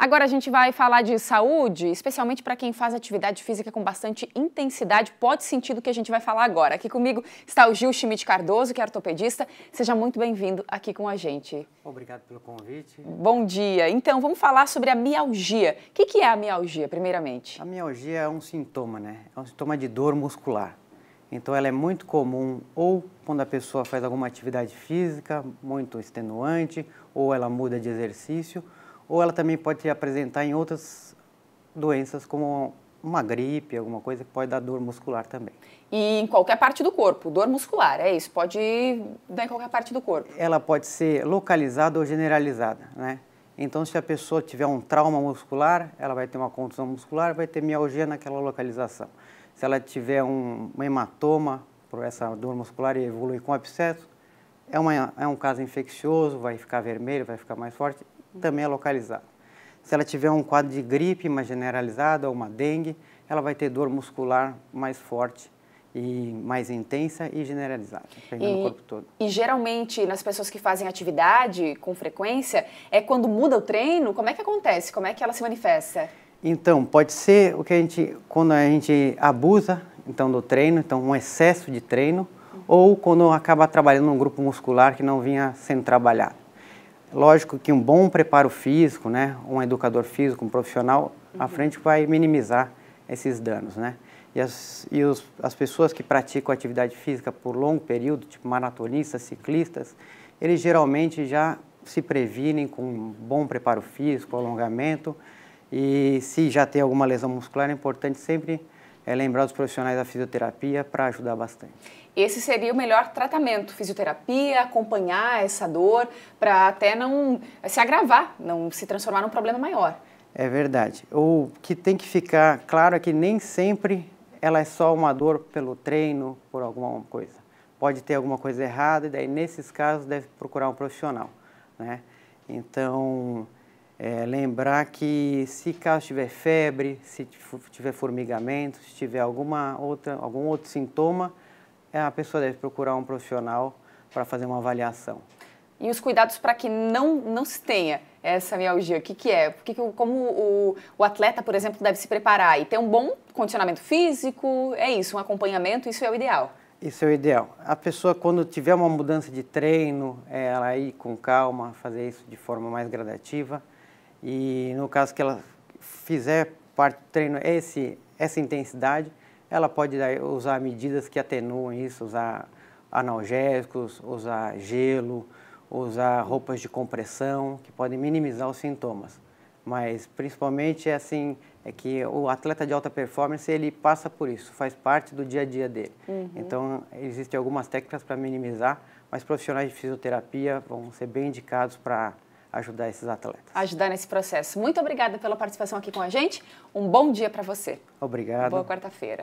Agora a gente vai falar de saúde, especialmente para quem faz atividade física com bastante intensidade. Pode sentir do que a gente vai falar agora. Aqui comigo está o Gil Schmidt Cardoso, que é ortopedista. Seja muito bem-vindo aqui com a gente. Obrigado pelo convite. Bom dia. Então, vamos falar sobre a mialgia. O que, é a mialgia, primeiramente? A mialgia é um sintoma, né? É um sintoma de dor muscular. Então, ela é muito comum ou quando a pessoa faz alguma atividade física muito extenuante, ou ela muda de exercício, ou ela também pode se apresentar em outras doenças, como uma gripe, alguma coisa que pode dar dor muscular também. E em qualquer parte do corpo, dor muscular, é isso? Pode dar em qualquer parte do corpo? Ela pode ser localizada ou generalizada, né? Então, se a pessoa tiver um trauma muscular, ela vai ter uma contusão muscular, vai ter mialgia naquela localização. Se ela tiver um, um hematoma por essa dor muscular e evoluir com abscesso, é, uma, é um caso infeccioso, vai ficar vermelho, vai ficar mais forte também é localizada. Se ela tiver um quadro de gripe mais generalizada ou uma dengue, ela vai ter dor muscular mais forte e mais intensa e generalizada, pegando e, o corpo todo. E geralmente nas pessoas que fazem atividade com frequência, é quando muda o treino, como é que acontece? Como é que ela se manifesta? Então, pode ser o que a gente quando a gente abusa então do treino, então um excesso de treino, uhum. ou quando acaba trabalhando um grupo muscular que não vinha sendo trabalhado. Lógico que um bom preparo físico, né, um educador físico, um profissional uhum. à frente vai minimizar esses danos, né? E, as, e os, as pessoas que praticam atividade física por longo período, tipo maratonistas, ciclistas, eles geralmente já se previnem com um bom preparo físico, alongamento, e se já tem alguma lesão muscular, é importante sempre é lembrar os profissionais da fisioterapia para ajudar bastante. Esse seria o melhor tratamento, fisioterapia, acompanhar essa dor para até não se agravar, não se transformar num problema maior. É verdade. O que tem que ficar claro é que nem sempre ela é só uma dor pelo treino, por alguma coisa. Pode ter alguma coisa errada e daí nesses casos deve procurar um profissional, né? Então, é, lembrar que se caso tiver febre, se tiver formigamento, se tiver alguma outra, algum outro sintoma, é, a pessoa deve procurar um profissional para fazer uma avaliação. E os cuidados para que não, não se tenha essa mialgia, o que, que é? Porque, como o, o atleta, por exemplo, deve se preparar e ter um bom condicionamento físico, é isso, um acompanhamento, isso é o ideal. Isso é o ideal. A pessoa, quando tiver uma mudança de treino, é ela ir com calma, fazer isso de forma mais gradativa. E no caso que ela fizer parte do treino esse, essa intensidade, ela pode usar medidas que atenuam isso, usar analgésicos, usar gelo, usar roupas de compressão, que podem minimizar os sintomas. Mas principalmente é assim, é que o atleta de alta performance, ele passa por isso, faz parte do dia a dia dele. Uhum. Então, existem algumas técnicas para minimizar, mas profissionais de fisioterapia vão ser bem indicados para ajudar esses atletas. Ajudar nesse processo. Muito obrigada pela participação aqui com a gente. Um bom dia para você. Obrigado. Boa quarta-feira.